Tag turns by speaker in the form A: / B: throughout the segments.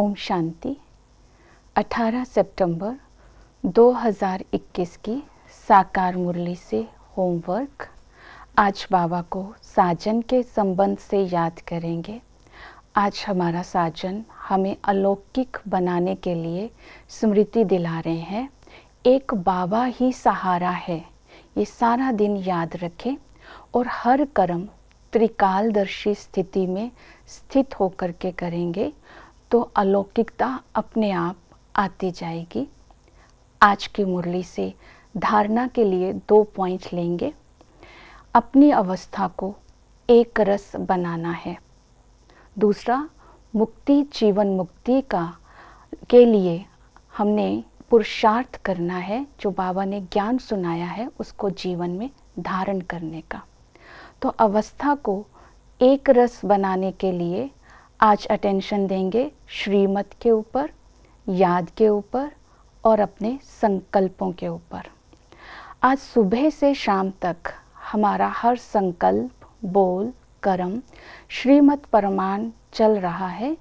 A: ओम शांति 18 सितंबर 2021 की साकार मुरली से होमवर्क आज बाबा को साजन के संबंध से याद करेंगे आज हमारा साजन हमें अलौकिक बनाने के लिए स्मृति दिला रहे हैं एक बाबा ही सहारा है ये सारा दिन याद रखें और हर कर्म त्रिकालदर्शी स्थिति में स्थित होकर के करेंगे तो अलौकिकता अपने आप आती जाएगी आज की मुरली से धारणा के लिए दो पॉइंट लेंगे अपनी अवस्था को एक रस बनाना है दूसरा मुक्ति जीवन मुक्ति का के लिए हमने पुरुषार्थ करना है जो बाबा ने ज्ञान सुनाया है उसको जीवन में धारण करने का तो अवस्था को एक रस बनाने के लिए आज अटेंशन देंगे श्रीमत के ऊपर याद के ऊपर और अपने संकल्पों के ऊपर आज सुबह से शाम तक हमारा हर संकल्प बोल कर्म श्रीमत परमान चल रहा है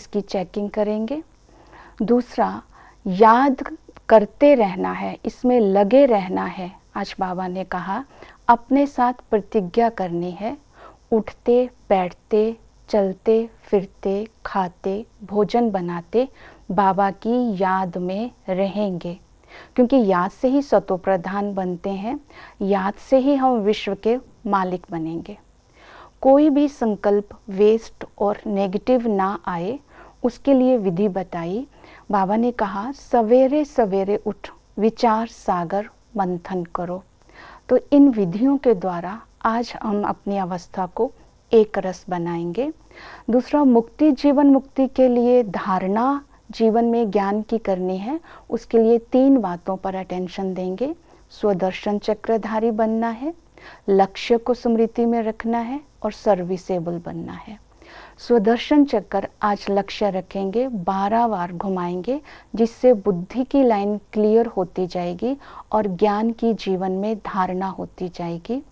A: इसकी चेकिंग करेंगे दूसरा याद करते रहना है इसमें लगे रहना है आज बाबा ने कहा अपने साथ प्रतिज्ञा करनी है उठते बैठते चलते फिरते खाते भोजन बनाते बाबा की याद में रहेंगे क्योंकि याद से ही सतो प्रधान बनते हैं याद से ही हम विश्व के मालिक बनेंगे कोई भी संकल्प वेस्ट और नेगेटिव ना आए उसके लिए विधि बताई बाबा ने कहा सवेरे सवेरे उठ विचार सागर मंथन करो तो इन विधियों के द्वारा आज हम अपनी अवस्था को एक रस बनाएंगे दूसरा मुक्ति जीवन मुक्ति के लिए धारणा जीवन में ज्ञान की करनी है उसके लिए तीन बातों पर अटेंशन देंगे स्वदर्शन चक्रधारी बनना है लक्ष्य को स्मृति में रखना है और सर्विसेबल बनना है स्वदर्शन चक्कर आज लक्ष्य रखेंगे बारह बार घुमाएंगे जिससे बुद्धि की लाइन क्लियर होती जाएगी और ज्ञान की जीवन में धारणा होती जाएगी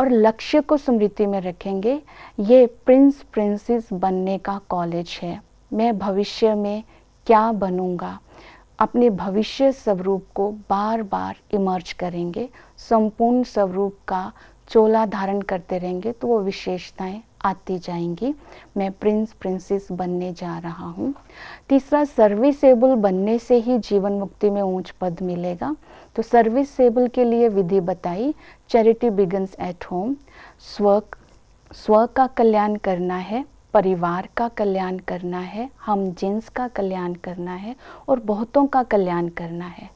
A: और लक्ष्य को स्मृति में रखेंगे ये प्रिंस प्रिंसेस बनने का कॉलेज है मैं भविष्य में क्या बनूंगा अपने भविष्य स्वरूप को बार बार इमर्ज करेंगे संपूर्ण स्वरूप का चोला धारण करते रहेंगे तो वो विशेषताएं आते जाएंगे मैं प्रिंस प्रिंसेस बनने जा रहा हूँ तीसरा सर्विसेबल बनने से ही जीवन मुक्ति में ऊंच पद मिलेगा तो सर्विसेबल के लिए विधि बताई चैरिटी बिगन्स एट होम स्व स्व का कल्याण करना है परिवार का कल्याण करना है हम जिन्स का कल्याण करना है और बहुतों का कल्याण करना है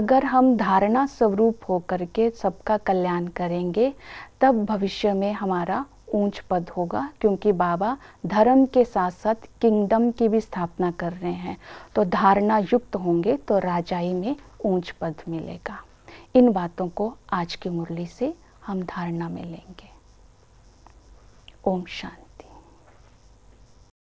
A: अगर हम धारणा स्वरूप होकर के सबका कल्याण करेंगे तब भविष्य में हमारा ऊंच पद होगा क्योंकि बाबा धर्म के साथ साथ किंगडम की भी स्थापना कर रहे हैं तो धारणा युक्त होंगे तो राजाई में ऊंच पद मिलेगा इन बातों को आज की मुरली से हम धारणा में लेंगे ओम शांत